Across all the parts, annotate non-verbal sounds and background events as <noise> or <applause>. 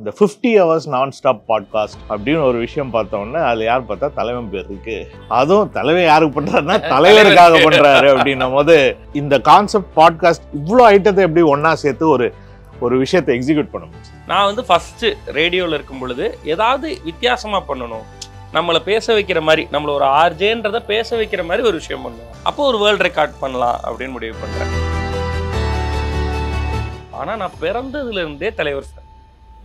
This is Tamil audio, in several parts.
இந்த fifty hours non stop podcast அப்படின்னு ஒரு விஷயம் பார்த்தோன்னே அதில் யார் பார்த்தா தலைவன் பேர் இருக்கு அதுவும் தலைவர் யாருக்கு பண்ணுறாருன்னா <laughs> தலைவருக்காக பண்ணுறாரு அப்படின்னும் போது இந்த கான்செப்ட் பாட்காஸ்ட் இவ்வளோ ஐட்டத்தை எப்படி ஒன்றா சேர்த்து ஒரு ஒரு விஷயத்தை எக்ஸிக்யூட் பண்ணணும் நான் வந்து ஃபஸ்ட்டு ரேடியோவில் இருக்கும் பொழுது ஏதாவது வித்தியாசமாக பண்ணணும் நம்மளை பேச வைக்கிற மாதிரி நம்மளை ஒரு ஆர்ஜேன்றதை பேச வைக்கிற மாதிரி ஒரு விஷயம் பண்ணுவோம் அப்போ ஒரு வேர்ல்ட் ரெக்கார்ட் பண்ணலாம் அப்படின்னு முடிவு பண்ணுறேன் ஆனால் நான் பிறந்ததுலேருந்தே தலைவர் சார்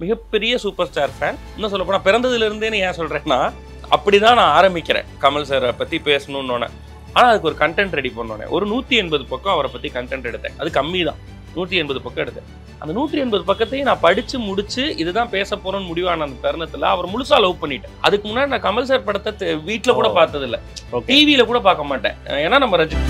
மிகப்பெரிய சூப்பர் ஸ்டார் ஃபேன் இன்னும் சொல்ல போனால் நீ ஏன் சொல்கிறேன்னா அப்படி தான் நான் ஆரம்பிக்கிறேன் கமல் சாரை பற்றி பேசணுன்னொன்னே ஆனால் அதுக்கு ஒரு கண்டென்ட் ரெடி பண்ணோன்னே ஒரு நூற்றி எண்பது பக்கம் அவரை பற்றி கண்டென்ட் எடுத்தேன் அது கம்மி தான் நூற்றி எண்பது பக்கம் எடுத்தேன் அந்த நூற்றி எண்பது பக்கத்தையும் நான் படித்து முடிச்சு இதுதான் பேச போகிறோன்னு முடிவான அந்த தருணத்தில் அவர் முழுசாக லவ் பண்ணிட்டேன் அதுக்கு முன்னாடி நான் கமல் சார் படத்தை வீட்டில் கூட பார்த்ததில்ல டிவியில் கூட பார்க்க மாட்டேன் ஏன்னா நம்ம ரஜினி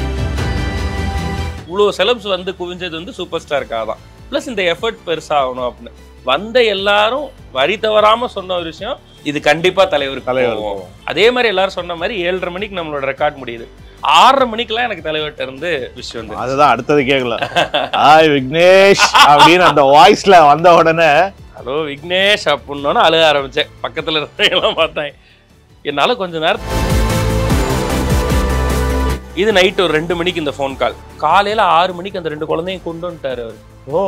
இவ்வளோ செலப்ஸ் வந்து குவிஞ்சது வந்து சூப்பர் ஸ்டாருக்காக தான் ப்ளஸ் இந்த எஃபர்ட் பெருசாகணும் அப்படின்னு வந்த எல்லாரும் வரி தவறாமல் சொன்ன ஒரு விஷயம் இது கண்டிப்பாக தலைவர் தலைவர் அதே மாதிரி எல்லாரும் சொன்ன மாதிரி ஏழரை மணிக்கு நம்மளோட ரெக்கார்ட் முடியுது ஆறரை மணிக்கெல்லாம் எனக்கு தலைவர்கிட்ட இருந்து விஷயம் வந்து அதுதான் அடுத்தது கேட்கல <laughs> ஆய் விக்னேஷ் அப்படின்னு அந்த வாய்ஸ்ல வந்த உடனே ஹலோ விக்னேஷ் அப்படின்னு அழுக ஆரம்பித்தேன் பக்கத்தில் இருந்தவங்களாம் பார்த்தேன் என்னால் கொஞ்ச நேரம் இது நைட் ஒரு ரெண்டு மணிக்கு இந்த ஃபோன் கால் காலையில் ஆறு மணிக்கு அந்த ரெண்டு குழந்தையும் கொண்டு வந்துட்டாரு அவர் ஓ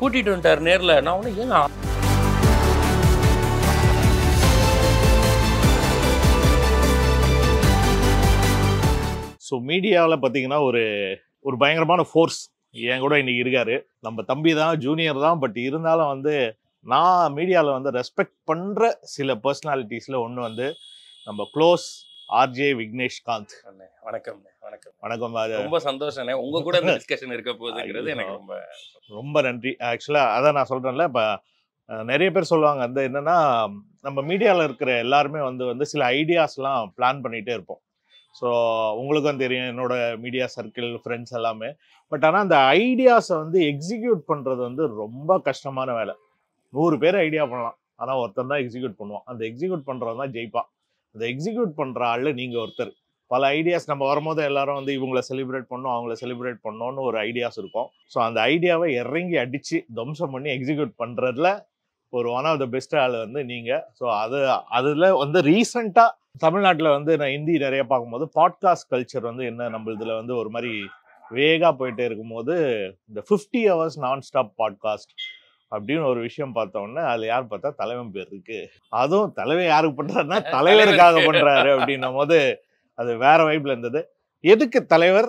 கூட்டிகிட்டு வந்துட்டார் நேரில் நான் ஒன்று ஏன் ஸோ மீடியாவில் பார்த்தீங்கன்னா ஒரு ஒரு பயங்கரமான ஃபோர்ஸ் என் கூட இன்னைக்கு இருக்காரு நம்ம தம்பி தான் ஜூனியர் தான் பட் இருந்தாலும் வந்து நான் மீடியாவில் வந்து ரெஸ்பெக்ட் பண்ணுற சில பர்சனாலிட்டிஸில் ஒன்று வந்து நம்ம க்ளோஸ் ஆர்ஜே விக்னேஷ் காந்த் வணக்கம் வணக்கம் வணக்கம் ரொம்ப சந்தோஷம் உங்க கூட டிஸ்கஷன் இருக்க போகுதுங்கிறது எனக்கு ரொம்ப ரொம்ப நன்றி ஆக்சுவலாக அதான் நான் சொல்கிறேன்ல இப்போ நிறைய பேர் சொல்லுவாங்க அந்த என்னன்னா நம்ம மீடியாவில் இருக்கிற எல்லாருமே வந்து வந்து சில ஐடியாஸ்லாம் பிளான் பண்ணிகிட்டே இருப்போம் ஸோ உங்களுக்கும் தெரியும் என்னோட மீடியா சர்க்கிள் ஃப்ரெண்ட்ஸ் எல்லாமே பட் ஆனால் அந்த ஐடியாஸை வந்து எக்ஸிக்யூட் பண்ணுறது வந்து ரொம்ப கஷ்டமான வேலை நூறு பேர் ஐடியா பண்ணலாம் ஆனால் ஒருத்தன் தான் எக்ஸிக்யூட் பண்ணுவான் அந்த எக்ஸிக்யூட் பண்ணுறது தான் ஜெயிப்பான் அதை எக்ஸிக்யூட் பண்ணுற ஆள் நீங்கள் ஒருத்தர் பல ஐடியாஸ் நம்ம வரும்போது எல்லாரும் வந்து இவங்கள செலிப்ரேட் பண்ணோம் அவங்கள செலிப்ரேட் பண்ணோன்னு ஒரு ஐடியாஸ் இருக்கும் ஸோ அந்த ஐடியாவை இறங்கி அடித்து தம்சம் பண்ணி எக்ஸிக்யூட் பண்ணுறதுல ஒரு ஒன் ஆஃப் த பெஸ்ட் ஆள் வந்து நீங்கள் ஸோ அது அதில் வந்து ரீசண்டாக தமிழ்நாட்டில் வந்து நான் ஹிந்தி நிறைய பார்க்கும்போது பாட்காஸ்ட் கல்ச்சர் வந்து என்ன நம்ம இதில் வந்து ஒரு மாதிரி வேகாக போயிட்டே இருக்கும்போது இந்த fifty hours non stop podcast அப்படின்னு ஒரு விஷயம் பார்த்தோன்னா அதுல யார் பார்த்தா தலைவன் பேர் இருக்கு அதுவும் தலைவன் யாருக்கு பண்றாருன்னா <laughs> தலைவருக்காக பண்றாரு அப்படின்னும் போது அது வேற வைப்ல இருந்தது எதுக்கு தலைவர்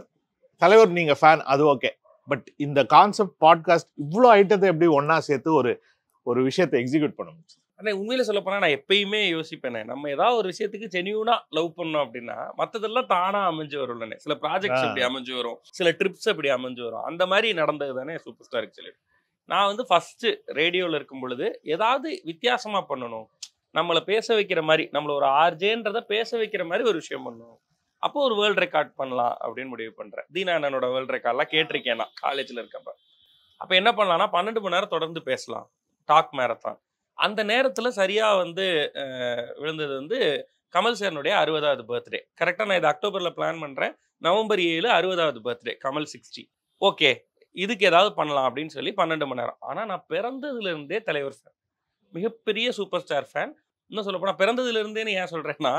தலைவர் நீங்க ஃபேன் அது ஓகே பட் இந்த கான்செப்ட் பாட்காஸ்ட் இவ்வளோ ஐட்டத்தை எப்படி ஒன்னா சேர்த்து ஒரு ஒரு விஷயத்தை எக்ஸிக்யூட் பண்ண முடிச்சு ஆனால் உண்மையில சொல்ல போனால் நான் எப்பயுமே யோசிப்பேன் நம்ம ஏதாவது ஒரு விஷயத்துக்கு ஜெனியூனாக லவ் பண்ணோம் அப்படின்னா மற்றதெல்லாம் தானாக அமைஞ்சு வரும் சில ப்ராஜெக்ட்ஸ் இப்படி அமைஞ்சு வரும் சில ட்ரிப்ஸ் அப்படி அமைஞ்சு வரும் அந்த மாதிரி நடந்தது தானே சூப்பர் ஸ்டார் சொல்லி நான் வந்து ஃபஸ்ட்டு ரேடியோவில் இருக்கும் பொழுது ஏதாவது வித்தியாசமாக பண்ணணும் நம்மளை பேச வைக்கிற மாதிரி நம்மளை ஒரு ஆர்ஜேன்றதை பேச வைக்கிற மாதிரி ஒரு விஷயம் பண்ணணும் அப்போ ஒரு வேர்ல்டு ரெக்கார்ட் பண்ணலாம் அப்படின்னு முடிவு பண்ணுறேன் தீனா என்னோட வேர்ல்டு ரெக்கார்ட்லாம் கேட்டிருக்கேன் நான் காலேஜில் இருக்கப்ப அப்போ என்ன பண்ணலாம்னா பன்னெண்டு மணி நேரம் தொடர்ந்து பேசலாம் டாக் மேரத்தான் அந்த நேரத்தில் சரியாக வந்து விழுந்தது வந்து கமல் சாரனுடைய அறுபதாவது பர்த்டே கரெக்டாக நான் இது அக்டோபரில் பிளான் பண்ணுறேன் நவம்பர் ஏழு அறுபதாவது பர்த்டே கமல் சிக்ஸ்டி ஓகே இதுக்கு ஏதாவது பண்ணலாம் அப்படின்னு சொல்லி பன்னெண்டு மணி நேரம் ஆனால் நான் பிறந்ததுலேருந்தே தலைவர் ஃபேன் மிகப்பெரிய சூப்பர் ஸ்டார் ஃபேன் இன்னும் சொல்லப்போனால் போனால் பிறந்ததுலேருந்தேன்னு ஏன் சொல்கிறேன்னா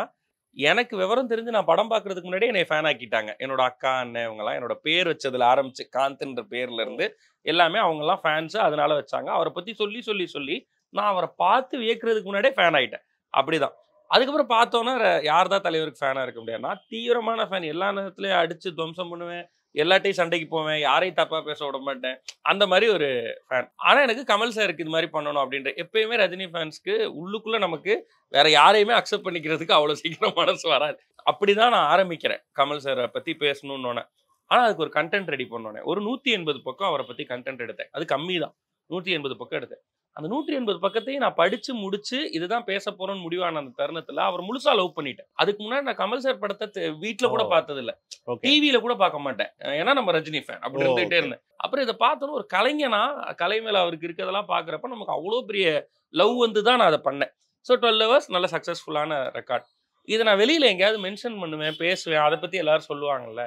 எனக்கு விவரம் தெரிஞ்சு நான் படம் பார்க்கறதுக்கு முன்னாடி என்னை ஃபேன் ஆக்கிட்டாங்க என்னோட அக்கா அண்ணன் இவங்கெல்லாம் என்னோட பேர் வச்சதில் ஆரம்பிச்சு காந்துன்ற பேர்லேருந்து எல்லாமே அவங்கெல்லாம் ஃபேன்ஸு அதனால வச்சாங்க அவரை பற்றி சொல்லி சொல்லி சொல்லி நான் அவரை பார்த்து வியக்கிறதுக்கு முன்னாடியே ஃபேன் ஆகிட்டேன் அப்படிதான் அதுக்கப்புறம் பார்த்தோன்னா யார் தான் தலைவருக்கு ஃபேனாக இருக்க முடியாது நான் தீவிரமான ஃபேன் எல்லா நேரத்துலையும் அடித்து துவம்சம் பண்ணுவேன் எல்லாட்டையும் சண்டைக்கு போவேன் யாரையும் தப்பாக பேச விட மாட்டேன் அந்த மாதிரி ஒரு ஃபேன் ஆனால் எனக்கு கமல் சாருக்கு இது மாதிரி பண்ணணும் அப்படின்ற எப்பயுமே ரஜினி ஃபேன்ஸ்க்கு உள்ளுக்குள்ளே நமக்கு வேற யாரையுமே அக்செப்ட் பண்ணிக்கிறதுக்கு அவ்வளோ சீக்கிரம் மனசு வராது அப்படி தான் நான் ஆரம்பிக்கிறேன் கமல் சாரை பற்றி பேசணுன்னொன்னே ஆனால் அதுக்கு ஒரு கண்டென்ட் ரெடி பண்ணோன்னே ஒரு நூற்றி எண்பது பக்கம் அவரை பற்றி கண்டென்ட் எடுத்தேன் அது கம்மி தான் நூற்றி எண்பது பக்கம் எடுத்தேன் அந்த நூற்றி எண்பது பக்கத்தையும் நான் படிச்சு முடிச்சு இதுதான் பேச போறோம்னு முடிவான அந்த தருணத்துல அவர் முழுசா லவ் பண்ணிட்டேன் அதுக்கு முன்னாடி நான் கமல் சார் படத்தை வீட்டுல கூட பார்த்தது இல்ல டிவியில கூட பார்க்க மாட்டேன் ஏன்னா நம்ம ரஜினி ஃபேன் அப்படி இருந்துகிட்டே இருந்தேன் அப்புறம் இதை பார்த்தோன்னு ஒரு கலைஞனா கலை மேல அவருக்கு இருக்கிறதெல்லாம் பாக்குறப்ப நமக்கு அவ்வளோ பெரிய லவ் வந்து தான் நான் அதை பண்ணேன் ஸோ டுவெல் ஹவர்ஸ் நல்ல சக்சஸ்ஃபுல்லான ரெக்கார்ட் இதை நான் வெளியில எங்கேயாவது மென்ஷன் பண்ணுவேன் பேசுவேன் அதை பத்தி எல்லாரும் சொல்லுவாங்கல்ல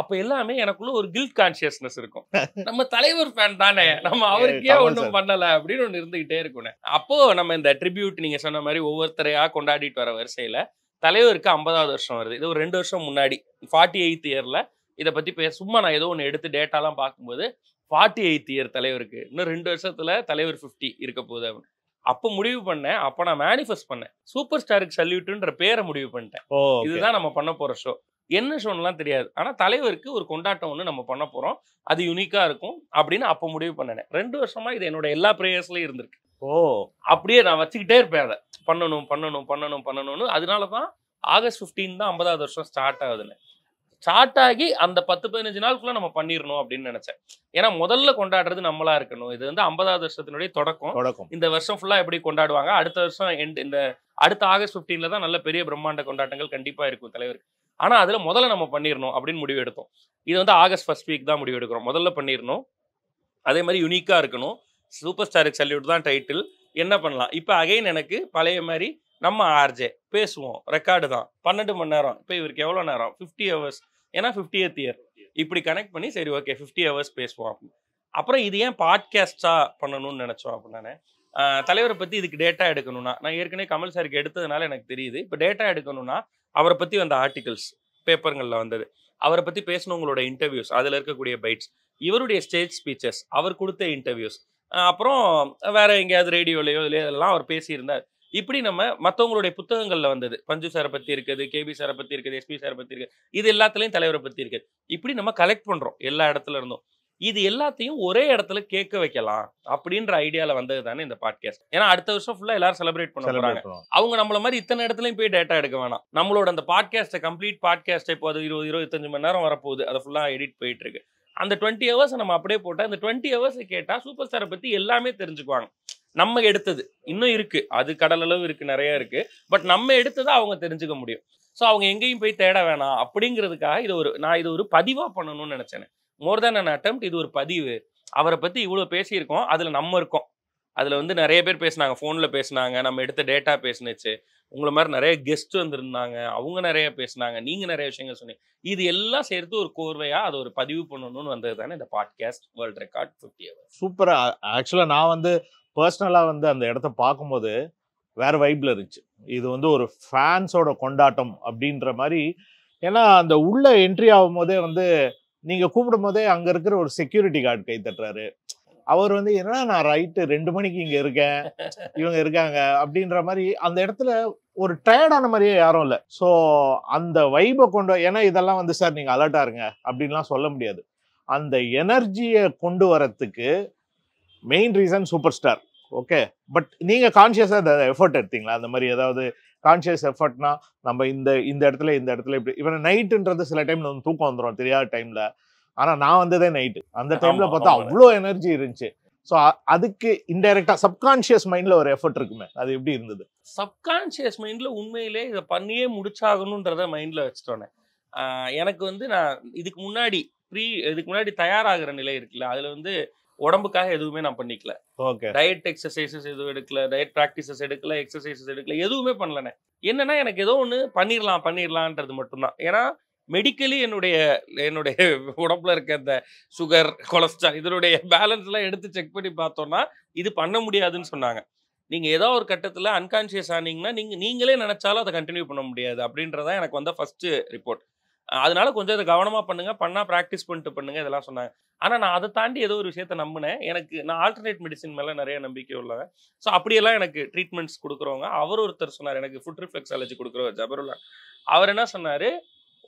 அப்ப எல்லாமே எனக்குள்ள ஒரு கில்ட் கான்சியஸ்னஸ் இருக்கும் <laughs> நம்ம தலைவர் ஃபேன் தானே நம்ம அவருக்கே ஒன்றும் பண்ணல அப்படின்னு ஒன்று இருந்துகிட்டே இருக்கணும் அப்போ நம்ம இந்த ட்ரிபியூட் நீங்க சொன்ன மாதிரி ஒவ்வொருத்தரையா கொண்டாடிட்டு வர வரிசையில தலைவருக்கு ஐம்பதாவது வருஷம் வருது இது ஒரு ரெண்டு வருஷம் முன்னாடி ஃபார்ட்டி எயித் இயர்ல இதை பத்தி சும்மா நான் ஏதோ ஒன்று எடுத்து டேட்டாலாம் பார்க்கும்போது ஃபார்ட்டி எயித் இயர் தலைவருக்கு இன்னும் ரெண்டு வருஷத்துல தலைவர் ஃபிஃப்டி இருக்க போகுது அப்படின்னு அப்போ முடிவு பண்ணேன் அப்போ நான் மேனிஃபெஸ்ட் பண்ணேன் சூப்பர் ஸ்டாருக்கு சல்யூட்டுன்ற பேரை முடிவு பண்ணிட்டேன் இதுதான் நம்ம பண்ண போற ஷோ என்ன ஷோன்லாம் தெரியாது ஆனால் தலைவருக்கு ஒரு கொண்டாட்டம் ஒன்று நம்ம பண்ண போகிறோம் அது யூனிக்காக இருக்கும் அப்படின்னு அப்போ முடிவு பண்ணினேன் ரெண்டு வருஷமாக இது என்னோட எல்லா ப்ரேயர்ஸ்லையும் இருந்திருக்கு ஓ அப்படியே நான் வச்சுக்கிட்டே இருப்பேன் அதை பண்ணணும் பண்ணணும் பண்ணணும் பண்ணணும்னு அதனால தான் ஆகஸ்ட் ஃபிஃப்டீன் தான் ஐம்பதாவது வருஷம் ஸ்டார்ட் ஆகுதுன்னு ஸ்டார்ட் ஆகி அந்த பத்து பதினஞ்சு நாளுக்குள்ள நம்ம பண்ணிடணும் அப்படின்னு நினைச்சேன் ஏன்னா முதல்ல கொண்டாடுறது நம்மளா இருக்கணும் இது வந்து ஐம்பதாவது வருஷத்தினுடைய தொடக்கம் தொடக்கம் இந்த வருஷம் ஃபுல்லா எப்படி கொண்டாடுவாங்க அடுத்த வருஷம் எண்ட் இந்த அடுத்த ஆகஸ்ட் ஃபிஃப்டீன்ல தான் நல்ல பெரிய பிரம்மாண்ட கொண்டாட்டங்கள் கண்டிப்பா இருக்கும் தலைவருக்கு ஆனால் அதில் முதல்ல நம்ம பண்ணிடணும் அப்படின்னு முடிவு எடுத்தோம் இது வந்து ஆகஸ்ட் ஃபர்ஸ்ட் வீக் தான் முடிவு எடுக்கிறோம் முதல்ல பண்ணிடணும் அதே மாதிரி யூனிக்காக இருக்கணும் சூப்பர் ஸ்டாருக்கு சல்யூட் தான் டைட்டில் என்ன பண்ணலாம் இப்போ அகைன் எனக்கு பழைய மாதிரி நம்ம ஆர்ஜே பேசுவோம் ரெக்கார்டு தான் பன்னெண்டு மணி நேரம் இப்போ இவருக்கு எவ்வளோ நேரம் ஃபிஃப்டி ஹவர்ஸ் ஏன்னா எத் இயர் இப்படி கனெக்ட் பண்ணி சரி ஓகே ஃபிஃப்டி ஹவர்ஸ் பேசுவோம் அப்படின்னு அப்புறம் இது ஏன் பாட்காஸ்டாக பண்ணணும்னு நினச்சோம் அப்படின்னே தலைவரை பற்றி இதுக்கு டேட்டா எடுக்கணும்னா நான் ஏற்கனவே கமல் சாருக்கு எடுத்ததுனால எனக்கு தெரியுது இப்போ டேட்டா எடுக்கணும்னா அவரை பற்றி வந்த ஆர்டிகல்ஸ் பேப்பர்களில் வந்தது அவரை பற்றி பேசினவங்களோட இன்டர்வியூஸ் அதில் இருக்கக்கூடிய பைட்ஸ் இவருடைய ஸ்டேஜ் ஸ்பீச்சஸ் அவர் கொடுத்த இன்டர்வியூஸ் அப்புறம் வேற எங்கேயாவது ரேடியோலையோ இல்லையோ இதெல்லாம் அவர் பேசியிருந்தார் இப்படி நம்ம மற்றவங்களுடைய புத்தகங்களில் வந்தது பஞ்சு சாரை பற்றி இருக்குது கேபி சாரை பற்றி இருக்குது எஸ்பி சாரை பற்றி இருக்குது இது எல்லாத்துலேயும் தலைவரை பற்றி இருக்குது இப்படி நம்ம கலெக்ட் பண்ணுறோம் எல்லா இடத்துல இருந்தும் இது எல்லாத்தையும் ஒரே இடத்துல கேட்க வைக்கலாம் அப்படின்ற ஐடியால வந்தது தானே இந்த பாட்காஸ்ட் ஏன்னா அடுத்த வருஷம் ஃபுல்லா எல்லாரும் செலிப்ரேட் பண்ண அவங்க நம்மள மாதிரி இத்தனை இடத்துலயும் போய் டேட்டா எடுக்க வேணாம் நம்மளோட அந்த பாட்காஸ்ட்டை கம்ப்ளீட் பாட்காஸ்ட் இப்போ அது இருபது இருபத்தஞ்சு மணி நேரம் வரப்போகுது அதை ஃபுல்லா எடிட் போயிட்டு இருக்கு அந்த டுவெண்ட்டி ஹவர்ஸ் நம்ம அப்படியே போட்டால் அந்த டுவெண்ட்டி ஹவர்ஸ் கேட்டால் சூப்பர் ஸ்டாரை பத்தி எல்லாமே தெரிஞ்சுக்குவாங்க நம்ம எடுத்தது இன்னும் இருக்கு அது கடலளவு இருக்கு நிறைய இருக்கு பட் நம்ம எடுத்ததை அவங்க தெரிஞ்சுக்க முடியும் ஸோ அவங்க எங்கேயும் போய் தேட வேணாம் அப்படிங்கிறதுக்காக இது ஒரு நான் இது ஒரு பதிவாக பண்ணணும்னு நினச்சேன் மோர் தேன் அன் அட்டம் இது ஒரு பதிவு அவரை பற்றி இவ்வளோ பேசியிருக்கோம் அதில் நம்ம இருக்கோம் அதில் வந்து நிறைய பேர் பேசினாங்க ஃபோனில் பேசினாங்க நம்ம எடுத்த டேட்டா பேசினுச்சு உங்களை மாதிரி நிறைய கெஸ்ட் வந்திருந்தாங்க அவங்க நிறைய பேசினாங்க நீங்கள் நிறைய விஷயங்கள் சொன்னீங்க இது எல்லாம் சேர்த்து ஒரு கோர்வையாக அதை ஒரு பதிவு பண்ணணும்னு வந்தது தானே இந்த பாட்காஸ்ட் வேர்ல்ட் ரெக்கார்ட் ஃபிஃப்டி அவர் சூப்பராக ஆக்சுவலாக நான் வந்து பர்சனலாக வந்து அந்த இடத்த பார்க்கும்போது வேறு வைப்பில் இருந்துச்சு இது வந்து ஒரு ஃபேன்ஸோட கொண்டாட்டம் அப்படின்ற மாதிரி ஏன்னா அந்த உள்ளே என்ட்ரி ஆகும் போதே வந்து நீங்கள் கூப்பிடும் போதே அங்கே இருக்கிற ஒரு செக்யூரிட்டி கார்டு கை தட்டுறாரு அவர் வந்து என்ன நான் ரைட்டு ரெண்டு மணிக்கு இங்கே இருக்கேன் இவங்க இருக்காங்க அப்படின்ற மாதிரி அந்த இடத்துல ஒரு டயர்டான மாதிரியே யாரும் இல்லை ஸோ அந்த வைபை கொண்டு ஏன்னா இதெல்லாம் வந்து சார் நீங்கள் அலர்ட்டாக இருங்க அப்படின்லாம் சொல்ல முடியாது அந்த எனர்ஜியை கொண்டு வரத்துக்கு main reason super star okay but நீங்கள் கான்ஷியஸாக எஃபர்ட் எடுத்தீங்களா அந்த மாதிரி ஏதாவது கான்ஷியஸ் எஃபர்ட்னா நம்ம இந்த இந்த இடத்துல இந்த இடத்துல இப்படி இவன் நைட்டுன்றது சில டைம் நம்ம தூக்கம் வந்துடும் தெரியாத டைமில் ஆனால் நான் வந்ததே நைட்டு அந்த டைம்ல பார்த்தா அவ்வளோ எனர்ஜி இருந்துச்சு ஸோ அதுக்கு இன்டைரக்டாக சப்கான்ஷியஸ் மைண்டில் ஒரு எஃபர்ட் இருக்குமே அது எப்படி இருந்தது சப்கான்ஷியஸ் மைண்டில் உண்மையிலே இதை பண்ணியே முடிச்சாகணுன்றத மைண்டில் வச்சுட்டோன்னே எனக்கு வந்து நான் இதுக்கு முன்னாடி ப்ரீ இதுக்கு முன்னாடி தயாராகிற நிலை இருக்குல்ல அதுல வந்து உடம்புக்காக எதுவுமே நான் பண்ணிக்கல ஓகே டயட் எக்ஸசைசஸ் எதுவும் எடுக்கல டயட் ப்ராக்டிசஸ் எடுக்கல எக்ஸசைசஸ் எடுக்கல எதுவுமே பண்ணலனே என்னன்னா எனக்கு ஏதோ ஒன்று பண்ணிடலாம் பண்ணிடலான்றது மட்டும்தான் ஏன்னா மெடிக்கலி என்னுடைய என்னுடைய உடம்புல இருக்க இந்த சுகர் கொலஸ்ட்ரால் இதனுடைய பேலன்ஸ்லாம் எடுத்து செக் பண்ணி பார்த்தோம்னா இது பண்ண முடியாதுன்னு சொன்னாங்க நீங்கள் ஏதோ ஒரு கட்டத்தில் அன்கான்ஷியஸ் ஆனீங்கன்னா நீங்கள் நீங்களே நினச்சாலும் அதை கண்டினியூ பண்ண முடியாது அப்படின்றதான் எனக்கு வந்த ஃபஸ்ட்டு ரிப்போர்ட் அதனால கொஞ்சம் இதை கவனமாக பண்ணுங்க பண்ணால் ப்ராக்டிஸ் பண்ணிட்டு பண்ணுங்க இதெல்லாம் சொன்னாங்க ஆனால் நான் அதை தாண்டி ஏதோ ஒரு விஷயத்த நம்பினேன் எனக்கு நான் ஆல்டர்னேட் மெடிசின் மேலே நிறைய நம்பிக்கை உள்ளவன் ஸோ அப்படியெல்லாம் எனக்கு ட்ரீட்மெண்ட்ஸ் கொடுக்குறவங்க அவர் ஒருத்தர் சொன்னார் எனக்கு ஃபுட் ரிஃப்ளெக்ஸ் அலர்ஜி கொடுக்குறவர் ஜபருல்லா அவர் என்ன சொன்னார்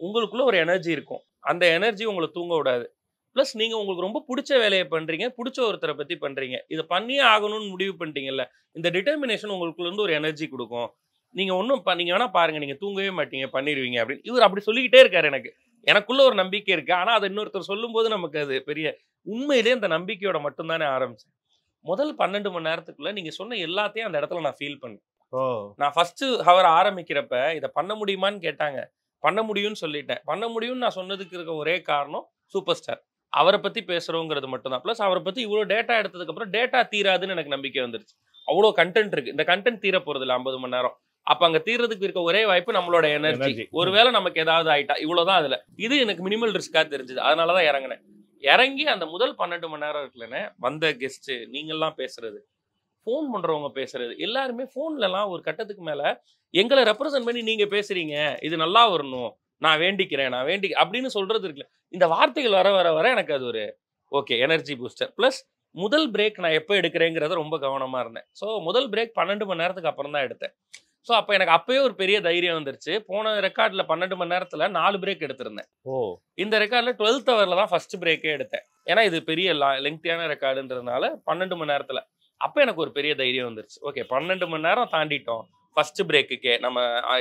உங்களுக்குள்ள ஒரு எனர்ஜி இருக்கும் அந்த எனர்ஜி உங்களை தூங்க விடாது ப்ளஸ் நீங்கள் உங்களுக்கு ரொம்ப பிடிச்ச வேலையை பண்ணுறீங்க பிடிச்ச ஒருத்தரை பற்றி பண்ணுறீங்க இதை பண்ணியே ஆகணும்னு முடிவு பண்ணிட்டீங்கல்ல இந்த டிட்டர்மினேஷன் உங்களுக்குள்ளேருந்து ஒரு எனர்ஜி கொடுக்கும் நீங்க ஒன்றும் நீங்க வேணா பாருங்க நீங்க தூங்கவே மாட்டீங்க பண்ணிடுவீங்க அப்படின்னு இவர் அப்படி சொல்லிக்கிட்டே இருக்காரு எனக்கு எனக்குள்ள ஒரு நம்பிக்கை இருக்கு ஆனா அதை இன்னொருத்தர் சொல்லும் போது நமக்கு அது பெரிய உண்மையிலே அந்த நம்பிக்கையோட மட்டும்தானே ஆரம்பிச்சேன் முதல் பன்னெண்டு மணி நேரத்துக்குள்ள நீங்க சொன்ன எல்லாத்தையும் அந்த இடத்துல நான் ஃபீல் பண்ணேன் நான் ஃபர்ஸ்ட் ஹவர் ஆரம்பிக்கிறப்ப இதை பண்ண முடியுமான்னு கேட்டாங்க பண்ண முடியும்னு சொல்லிட்டேன் பண்ண முடியும்னு நான் சொன்னதுக்கு இருக்க ஒரே காரணம் சூப்பர் ஸ்டார் அவரை பத்தி பேசுறோங்கிறது மட்டும்தான் ப்ளஸ் அவரை பத்தி இவ்வளோ டேட்டா எடுத்ததுக்கு அப்புறம் டேட்டா தீராதுன்னு எனக்கு நம்பிக்கை வந்துருச்சு அவ்வளோ கண்டென்ட் இருக்கு இந்த கண்டென்ட் தீர போறது இல்லை ஐம்பது மணி நேரம் அப்ப அங்க தீர்றதுக்கு இருக்க ஒரே வாய்ப்பு நம்மளோட எனர்ஜி ஒருவேளை நமக்கு ஏதாவது ஆயிட்டா இவ்வளவுதான் அதுல இது எனக்கு மினிமல் ரிஸ்கா தெரிஞ்சது அதனாலதான் இறங்கினேன் இறங்கி அந்த முதல் பன்னெண்டு மணி நேரம் இருக்குல்லனே வந்த கெஸ்ட் எல்லாம் பேசுறது ஃபோன் பண்றவங்க பேசுறது எல்லாருமே ஃபோன்லலாம் ஒரு கட்டத்துக்கு மேல எங்களை ரெப்ரசன்ட் பண்ணி நீங்க பேசுறீங்க இது நல்லா வரணும் நான் வேண்டிக்கிறேன் நான் வேண்டி அப்படின்னு சொல்றது இருக்குல்ல இந்த வார்த்தைகள் வர வர வர எனக்கு அது ஒரு ஓகே எனர்ஜி பூஸ்டர் பிளஸ் முதல் பிரேக் நான் எப்போ எடுக்கிறேங்கிறத ரொம்ப கவனமாக இருந்தேன் ஸோ முதல் பிரேக் பன்னெண்டு மணி நேரத்துக்கு அப்புறம் தான் எடுத்தேன் ஸோ அப்போ எனக்கு அப்பயே ஒரு பெரிய தைரியம் வந்துருச்சு போன ரெக்கார்டில் பன்னெண்டு மணி நேரத்தில் நாலு பிரேக் எடுத்திருந்தேன் ஓ இந்த ரெக்கார்டில் டுவெல்த் ஹவரில் தான் ஃபர்ஸ்ட் பிரேக்கே எடுத்தேன் ஏன்னா இது பெரிய லா லெங்க்தியான ரெக்கார்டுன்றதுனால பன்னெண்டு மணி நேரத்தில் அப்போ எனக்கு ஒரு பெரிய தைரியம் வந்துருச்சு ஓகே பன்னெண்டு மணி நேரம் தாண்டிட்டோம் ஃபர்ஸ்ட் பிரேக்குக்கே நம்ம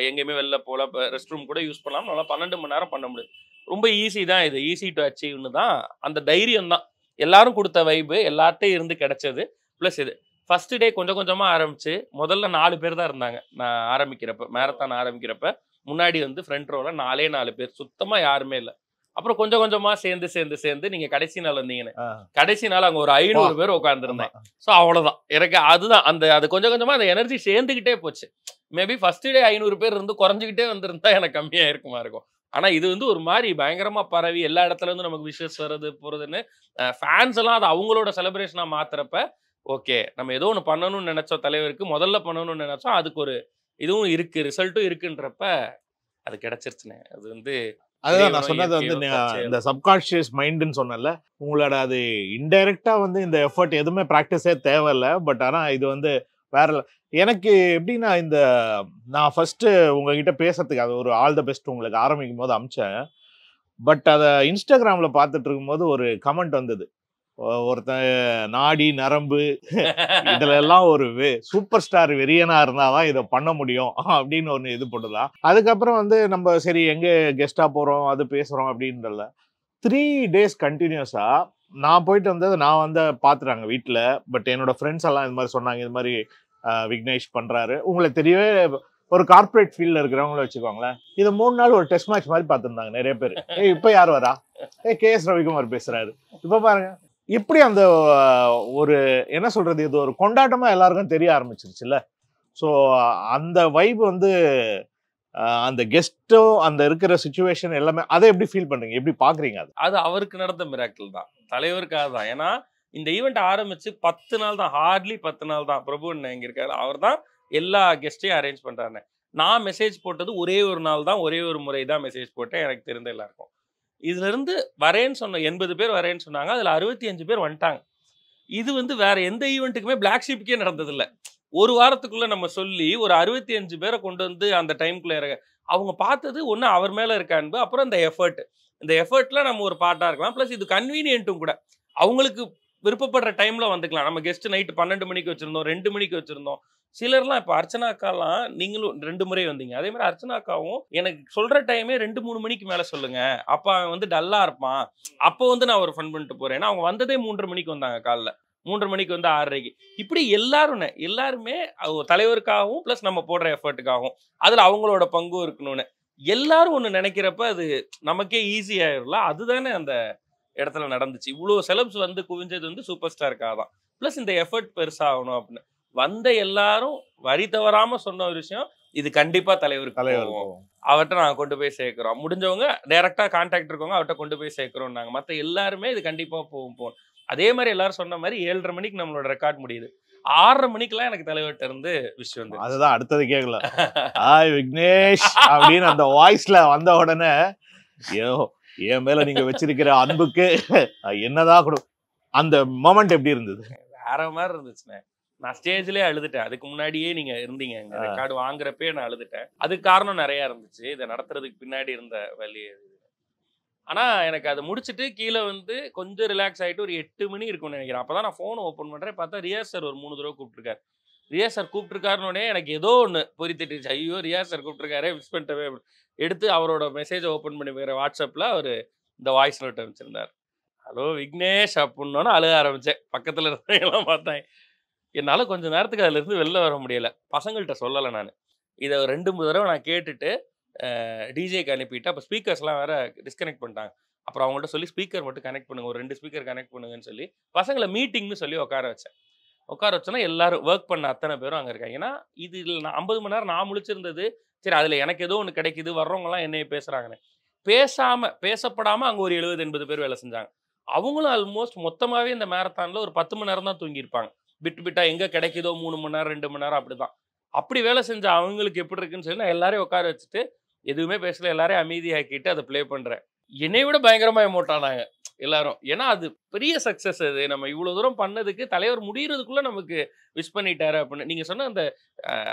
எங்கேயுமே வெளில போல ரெஸ்ட் ரூம் கூட யூஸ் பண்ணலாம் நல்லா பன்னெண்டு மணி நேரம் பண்ண முடியும் ரொம்ப ஈஸி தான் இது ஈஸி டு அச்சீவ்னு தான் அந்த தைரியம் தான் எல்லாரும் கொடுத்த வைபு எல்லார்ட்டையும் இருந்து கிடைச்சது ப்ளஸ் இது ஃபர்ஸ்ட் டே கொஞ்சம் கொஞ்சமாக ஆரம்பிச்சு முதல்ல நாலு பேர் தான் இருந்தாங்க நான் ஆரம்பிக்கிறப்ப மேரத்தான் ஆரம்பிக்கிறப்ப முன்னாடி வந்து ஃப்ரண்ட் ரோவில் நாலே நாலு பேர் சுத்தமாக யாருமே இல்லை அப்புறம் கொஞ்சம் கொஞ்சமா சேர்ந்து சேர்ந்து சேர்ந்து நீங்க கடைசி நாள் வந்தீங்கன்னு கடைசி நாள் அங்க ஒரு ஐநூறு பேர் உட்காந்துருந்தேன் ஸோ அவ்வளவுதான் எனக்கு அதுதான் அந்த அது கொஞ்சம் கொஞ்சமா அந்த எனர்ஜி சேர்ந்துகிட்டே போச்சு மேபி ஃபர்ஸ்ட் டே ஐநூறு பேர் இருந்து குறைஞ்சிக்கிட்டே வந்திருந்தா எனக்கு கம்மியா இருக்குமா இருக்கும் ஆனா இது வந்து ஒரு மாதிரி பயங்கரமா பரவி எல்லா இடத்துல இருந்து நமக்கு விஷஸ் வர்றது போறதுன்னு ஃபேன்ஸ் எல்லாம் அது அவங்களோட செலிப்ரேஷனா மாத்துறப்ப ஓகே நம்ம ஏதோ ஒன்று பண்ணணும்னு நினச்சோம் தலைவருக்கு முதல்ல பண்ணணும்னு நினச்சோம் அதுக்கு ஒரு இதுவும் இருக்குது ரிசல்ட்டும் இருக்குன்றப்ப அது கிடச்சிருச்சுனே அது வந்து அதுதான் நான் சொன்னது வந்து இந்த சப்கான்ஷியஸ் மைண்டுன்னு சொன்னல உங்களோட அது இன்டைரக்டாக வந்து இந்த எஃபர்ட் எதுவுமே ப்ராக்டிஸே தேவையில்ல பட் ஆனால் இது வந்து வேற எனக்கு எப்படின்னா இந்த நான் ஃபஸ்ட்டு உங்ககிட்ட பேசுறதுக்கு அது ஒரு ஆல் த பெஸ்ட் உங்களுக்கு ஆரம்பிக்கும் போது அமிச்சேன் பட் அதை இன்ஸ்டாகிராமில் பார்த்துட்டு இருக்கும்போது ஒரு கமெண்ட் வந்தது ஒருத்தன் நாடி நரம்பு இதுல எல்லாம் ஒரு சூப்பர் ஸ்டார் வெறியனா இருந்தாதான் இதை பண்ண முடியும் அப்படின்னு ஒன்று இது பண்ணலாம் அதுக்கப்புறம் வந்து நம்ம சரி எங்க கெஸ்டா போறோம் அது பேசுறோம் அப்படின்றல த்ரீ டேஸ் கண்டினியூஸா நான் போயிட்டு வந்தது நான் வந்து பாத்துறாங்க வீட்டில் பட் என்னோட ஃப்ரெண்ட்ஸ் எல்லாம் இது மாதிரி சொன்னாங்க இது மாதிரி விக்னேஷ் பண்ணுறாரு உங்களை தெரியவே ஒரு கார்பரேட் ஃபீல்டில் இருக்கிறவங்கள வச்சுக்கோங்களேன் இது மூணு நாள் ஒரு டெஸ்ட் மேட்ச் மாதிரி பார்த்துருந்தாங்க நிறைய பேர் ஏ இப்போ யார் வரா ஏ கே எஸ் ரவிக்குமார் பேசுகிறாரு இப்போ பாருங்க எப்படி அந்த ஒரு என்ன சொல்றது இது ஒரு கொண்டாட்டமா எல்லாருக்கும் தெரிய ஆரம்பிச்சிருச்சுல்ல ஸோ அந்த வைப் வந்து அந்த கெஸ்ட்டும் அந்த இருக்கிற சுச்சுவேஷன் எல்லாமே அதை எப்படி ஃபீல் பண்றீங்க எப்படி பாக்குறீங்க அது அது அவருக்கு நடந்த மிராக்கிள் தான் தலைவருக்காக தான் ஏன்னா இந்த ஈவெண்ட் ஆரம்பிச்சு பத்து நாள் தான் ஹார்ட்லி பத்து நாள் தான் பிரபு இங்க இருக்காரு அவர் தான் எல்லா கெஸ்டையும் அரேஞ்ச் பண்றாரு நான் மெசேஜ் போட்டது ஒரே ஒரு நாள் தான் ஒரே ஒரு முறை தான் மெசேஜ் போட்டேன் எனக்கு தெரிந்த எல்லாருக்கும் இதுலேருந்து வரேன்னு சொன்ன எண்பது பேர் வரேன்னு சொன்னாங்க அதில் அறுபத்தி அஞ்சு பேர் வந்துட்டாங்க இது வந்து வேற எந்த ஈவெண்ட்டுக்குமே பிளாக் ஷீப்புக்கே நடந்ததில்ல ஒரு வாரத்துக்குள்ளே நம்ம சொல்லி ஒரு அறுபத்தி அஞ்சு பேரை கொண்டு வந்து அந்த டைம்குள்ளே இறங்க அவங்க பார்த்தது ஒன்று அவர் மேலே இருக்க அன்பு அப்புறம் அந்த எஃபர்ட் இந்த எஃபர்ட்லாம் நம்ம ஒரு பார்ட்டாக இருக்கலாம் ப்ளஸ் இது கன்வீனியன்ட்டும் கூட அவங்களுக்கு விருப்பப்படுற டைமில் வந்துக்கலாம் நம்ம கெஸ்ட் நைட்டு பன்னெண்டு மணிக்கு வச்சுருந்தோம் ரெண்டு மணிக்கு வச்சுருந்தோம் சிலர்லாம் இப்போ அர்ச்சனா அக்காலாம் நீங்களும் ரெண்டு முறை வந்தீங்க அதே மாதிரி அர்ச்சனா அக்காவும் எனக்கு சொல்கிற டைமே ரெண்டு மூணு மணிக்கு மேலே சொல்லுங்கள் அப்போ அவன் வந்து டல்லாக இருப்பான் அப்போ வந்து நான் ஒரு ஃபன் பண்ணிட்டு போகிறேன் ஏன்னா அவங்க வந்ததே மூன்று மணிக்கு வந்தாங்க காலைல மூன்று மணிக்கு வந்து ஆறரைக்கு இப்படி எல்லாரும் எல்லாருமே தலைவருக்காகவும் ப்ளஸ் நம்ம போடுற எஃபர்ட்டுக்காகவும் அதில் அவங்களோட பங்கும் இருக்கணும்னு எல்லாரும் ஒன்று நினைக்கிறப்ப அது நமக்கே ஈஸி ஆயிடல அதுதானே அந்த இடத்துல நடந்துச்சு இவ்வளோ செலப்ஸ் வந்து குவிஞ்சது வந்து சூப்பர் ஸ்டாருக்காக தான் ப்ளஸ் இந்த எஃபர்ட் பெருசாகணும் அப்படின்னு வந்த எல்லாரும் வரி தவறாம சொன்ன ஒரு விஷயம் இது கண்டிப்பா தலைவர் தலைவர் அவர்கிட்ட நாங்கள் கொண்டு போய் சேர்க்குறோம் முடிஞ்சவங்க டைரெக்டாக கான்டாக்ட் இருக்கவங்க அவர்கிட்ட கொண்டு போய் சேர்க்குறோம் நாங்கள் மற்ற எல்லாருமே இது கண்டிப்பாக போகும் போகணும் அதே மாதிரி எல்லாரும் சொன்ன மாதிரி ஏழரை மணிக்கு நம்மளோட ரெக்கார்ட் முடியுது ஆறரை மணிக்கெல்லாம் எனக்கு தலைவர்கிட்ட இருந்து விஷயம் வந்து அதுதான் அடுத்தது கேட்கல ஆய் விக்னேஷ் அப்படின்னு அந்த வாய்ஸ்ல வந்த உடனே ஐயோ என் மேல நீங்க வச்சிருக்கிற அன்புக்கு என்னதான் கூட அந்த மொமெண்ட் எப்படி இருந்தது வேற மாதிரி இருந்துச்சுண்ணே நான் ஸ்டேஜ்லயே அழுதுட்டேன் அதுக்கு முன்னாடியே நீங்க இருந்தீங்க கார்டு ரெக்கார்டு வாங்குறப்பே நான் அழுதுட்டேன் அதுக்கு காரணம் நிறைய இருந்துச்சு இதை நடத்துறதுக்கு பின்னாடி இருந்த வழி ஆனா எனக்கு அதை முடிச்சுட்டு கீழே வந்து கொஞ்சம் ரிலாக்ஸ் ஆகிட்டு ஒரு எட்டு மணி இருக்கும்னு நினைக்கிறேன் அப்பதான் நான் ஃபோனை ஓப்பன் பண்றேன் பார்த்தா ரியாஸ் சார் ஒரு மூணு தடவை கூப்பிட்டுருக்காரு ரியா சார் கூப்பிட்டுருக்காருனோடனே எனக்கு ஏதோ ஒன்று பொறித்திட்டுச்சு ஐயோ ரியா சார் கூப்பிட்டுருக்காரு மிஸ் பண்ணிட்டவே எடுத்து அவரோட மெசேஜை ஓப்பன் பண்ணி வைக்கிற வாட்ஸ்அப்பில் அவர் இந்த வாய்ஸ் நோட் அமைச்சிருந்தார் ஹலோ விக்னேஷ் அப்படின்னோன்னு அழுக ஆரம்பித்தேன் பக்கத்தில் இருந்தவங்களாம் பார்த்தேன் என்னால் கொஞ்சம் நேரத்துக்கு அதுலேருந்து வெளில வர முடியலை பசங்கள்கிட்ட சொல்லலை நான் இதை ரெண்டு மூணு தடவை நான் கேட்டுட்டு டிஜேக்கு அனுப்பிட்டு அப்போ ஸ்பீக்கர்ஸ்லாம் வேறு டிஸ்கனெக்ட் பண்ணிட்டாங்க அப்புறம் அவங்கள்ட்ட சொல்லி ஸ்பீக்கர் மட்டும் கனெக்ட் பண்ணுங்கள் ஒரு ரெண்டு ஸ்பீக்கர் கனெக்ட் பண்ணுங்கன்னு சொல்லி பசங்களை மீட்டிங்னு சொல்லி உட்கார வச்சேன் உட்கார வச்சோன்னா எல்லாரும் ஒர்க் பண்ண அத்தனை பேரும் அங்கே இருக்காங்க ஏன்னா இது நான் ஐம்பது மணி நேரம் நான் முழிச்சிருந்தது சரி அதில் எனக்கு ஏதோ ஒன்று கிடைக்குது வர்றவங்கலாம் என்னைய பேசுகிறாங்கன்னு பேசாமல் பேசப்படாமல் அங்கே ஒரு எழுபது எண்பது பேர் வேலை செஞ்சாங்க அவங்களும் ஆல்மோஸ்ட் மொத்தமாகவே இந்த மேரத்தானில் ஒரு பத்து மணி நேரம் தான் தூங்கியிருப்பாங்க பிட்டு பிட்டா எங்கே கிடைக்குதோ மூணு மணி நேரம் ரெண்டு மணி நேரம் அப்படி தான் அப்படி வேலை செஞ்சால் அவங்களுக்கு எப்படி இருக்குன்னு சொல்லி நான் எல்லாரையும் உட்கார வச்சுட்டு எதுவுமே பேசல எல்லாரையும் அமைதியாக்கிட்டு அதை ப்ளே பண்ணுறேன் என்னை விட பயங்கரமாக ஆனாங்க எல்லாரும் ஏன்னா அது பெரிய சக்ஸஸ் அது நம்ம இவ்வளோ தூரம் பண்ணதுக்கு தலைவர் முடிகிறதுக்குள்ள நமக்கு விஷ் பண்ணிட்டாரு அப்படின்னு நீங்க சொன்ன அந்த